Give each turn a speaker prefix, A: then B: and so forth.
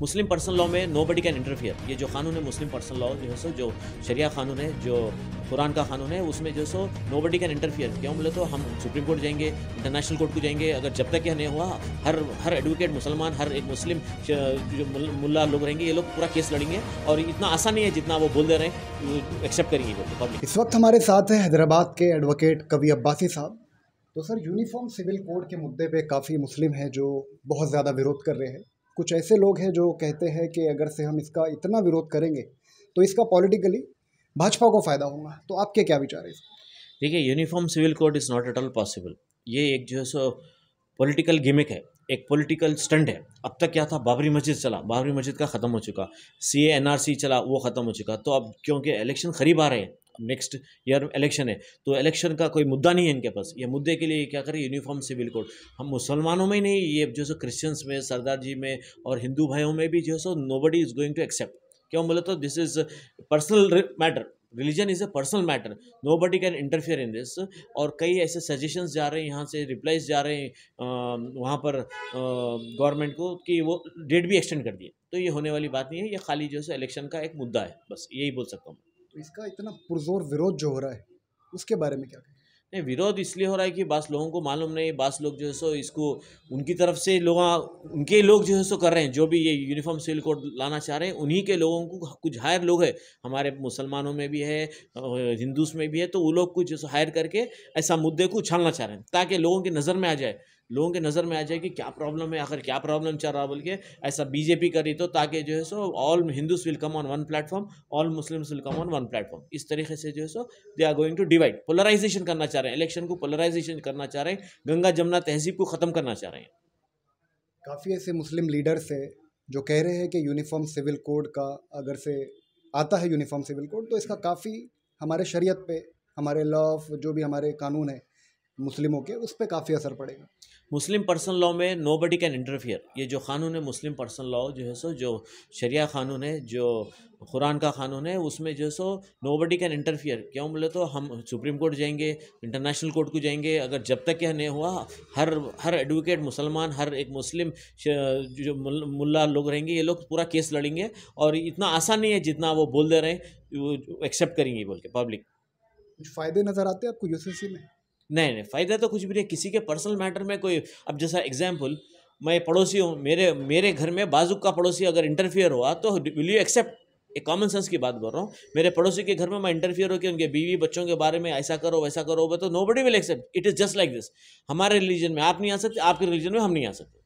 A: मुस्लिम personal law में nobody can interfere ये जो कानून है मुस्लिम पर्सनल लॉ जो है सो जो शरिया कानून है जो कुरान का कानून है उसमें जो so nobody can interfere क्यों बोले तो हम सुप्रीम कोर्ट जाएंगे इंटरनेशनल कोर्ट को जाएंगे अगर जब तक यह नहीं हुआ हर हर एडवोकेट मुसलमान हर एक मुस्लिम जो मुला लोग रहेंगे ये लोग पूरा केस लड़ेंगे और इतना आसान नहीं है जितना वो बोल दे रहे हैं एक्सेप्ट
B: करेंगे पब्लिक इस वक्त हमारे साथ हैं हैदराबाद के एडवोकेट कवि अब्बासी साहब तो सर यूनिफॉर्म सिविल कोड के मुद्दे पे काफ़ी मुस्लिम हैं जो बहुत ज़्यादा विरोध कर रहे हैं कुछ ऐसे लोग हैं जो कहते हैं कि अगर से हम इसका इतना विरोध करेंगे तो इसका पॉलिटिकली भाजपा को फ़ायदा होगा तो आपके क्या विचार है
A: देखिए uniform civil code is not at all possible ये एक जो है सो पॉलिटिकल गिमिक है एक पॉलिटिकल स्टंट है अब तक क्या था बाबरी मस्जिद चला बाबरी मस्जिद का ख़त्म हो चुका सी चला वो ख़त्म हो चुका तो अब क्योंकि इलेक्शन करीब आ रहे हैं नेक्स्ट ईयर इलेक्शन है तो इलेक्शन का कोई मुद्दा नहीं है इनके पास ये मुद्दे के लिए क्या करें यूनिफॉर्म सिविल कोड हम मुसलमानों में नहीं ये जो सो क्रिश्चियंस में सरदार जी में और हिंदू भाइयों में भी जो है so nobody is going to accept क्यों बोले तो this is personal matter religion is a personal matter nobody can interfere in this और कई ऐसे सजेशंस जा रहे हैं यहाँ से रिप्लाइज जा रहे हैं वहाँ पर गवर्नमेंट को कि वो डेट भी एक्सटेंड कर दिए तो ये होने वाली बात नहीं है ये खाली जो है इलेक्शन का एक मुद्दा है बस यही बोल सकता हूँ
B: तो इसका इतना पुरजोर विरोध जो हो रहा है उसके बारे में क्या
A: नहीं विरोध इसलिए हो रहा है कि बास लोगों को मालूम नहीं बास लोग जो है सो इसको उनकी तरफ से लोग उनके लोग जो है सो कर रहे हैं जो भी ये यूनिफॉर्म सिविल कोड लाना चाह रहे हैं उन्हीं के लोगों को कुछ हायर लोग है हमारे मुसलमानों में भी है हिंदूस में भी है तो वो लोग कुछ जो हायर करके ऐसा मुद्दे को उछालना चाह रहे हैं ताकि लोगों की नज़र में आ जाए लोगों के नज़र में आ जाए कि क्या प्रॉब्लम है आखिर क्या प्रॉब्लम चल रहा बोल के ऐसा बीजेपी करी तो ताकि जो है so all Hindus will come on one platform all Muslims will come on one platform इस तरीके से जो है so they are going to divide polarization करना चाह रहे हैं इलेक्शन को पोलराइजेशन करना चाह रहे हैं गंगा जमुना तहजीब को ख़त्म करना चाह रहे हैं
B: काफ़ी ऐसे मुस्लिम लीडर्स है जो कह रहे हैं कि यूनिफॉर्म सिविल कोड का अगर से आता है यूनिफॉर्म सिविल कोड तो इसका काफ़ी हमारे शरीयत पे हमारे लॉ जो भी हमारे कानून है मुस्लिमों के उस पर काफ़ी असर पड़ेगा
A: मुस्लिम पर्सनल लॉ में नो बडी कैन इंटरफियर ये जो कानून है मुस्लिम पर्सनल लॉ जो है सो जो शरिया कानून है जो कुरान का कानून है उसमें जो है so nobody can interfere क्यों बोले तो हम सुप्रीम कोर्ट जाएंगे इंटरनेशनल कोर्ट को जाएंगे अगर जब तक यह नहीं हुआ हर हर एडवोकेट मुसलमान हर एक मुस्लिम जो मुल्ला लोग रहेंगे ये लोग पूरा केस लड़ेंगे और इतना आसान नहीं है जितना वो बोल दे रहे हैं एक्सेप्ट करेंगे बोल के पब्लिक
B: कुछ फ़ायदे नज़र आते हैं आपको यूसी में
A: नहीं नहीं फ़ायदा तो कुछ भी नहीं किसी के पर्सनल मैटर में कोई अब जैसा एग्जाम्पल मैं पड़ोसी हूँ मेरे मेरे घर में बाजुक का पड़ोसी अगर इंटरफियर हुआ तो विल यू एक्सेप्ट एक कॉमन सेंस की बात बोल रहा हूँ मेरे पड़ोसी के घर में मैं इंटरफियर होकर उनके बीवी बच्चों के बारे में ऐसा करो वैसा करो वो तो nobody will accept it is just like this हमारे रिलीजन में आप नहीं आ सकते आपके रिलीजन में हम नहीं आ सकते